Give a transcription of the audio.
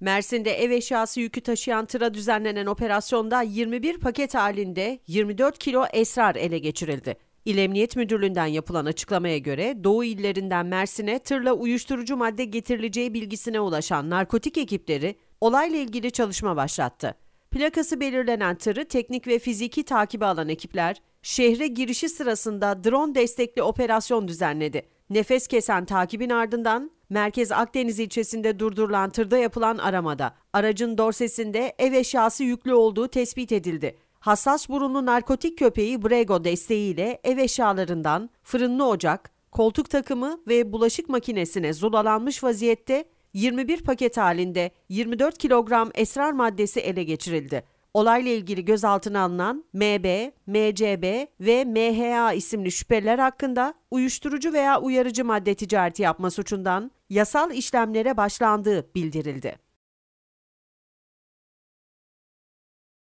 Mersin'de ev eşyası yükü taşıyan tıra düzenlenen operasyonda 21 paket halinde 24 kilo esrar ele geçirildi. İl Emniyet Müdürlüğü'nden yapılan açıklamaya göre Doğu illerinden Mersin'e tırla uyuşturucu madde getirileceği bilgisine ulaşan narkotik ekipleri olayla ilgili çalışma başlattı. Plakası belirlenen tırı teknik ve fiziki takibi alan ekipler şehre girişi sırasında drone destekli operasyon düzenledi. Nefes kesen takibin ardından Merkez Akdeniz ilçesinde durdurulan tırda yapılan aramada aracın dorsesinde ev eşyası yüklü olduğu tespit edildi. Hassas burunlu narkotik köpeği Brego desteğiyle ev eşyalarından fırınlı ocak, koltuk takımı ve bulaşık makinesine zulalanmış vaziyette 21 paket halinde 24 kilogram esrar maddesi ele geçirildi. Olayla ilgili gözaltına alınan MB, MCB ve MHA isimli şüpheliler hakkında uyuşturucu veya uyarıcı madde ticareti yapma suçundan yasal işlemlere başlandığı bildirildi.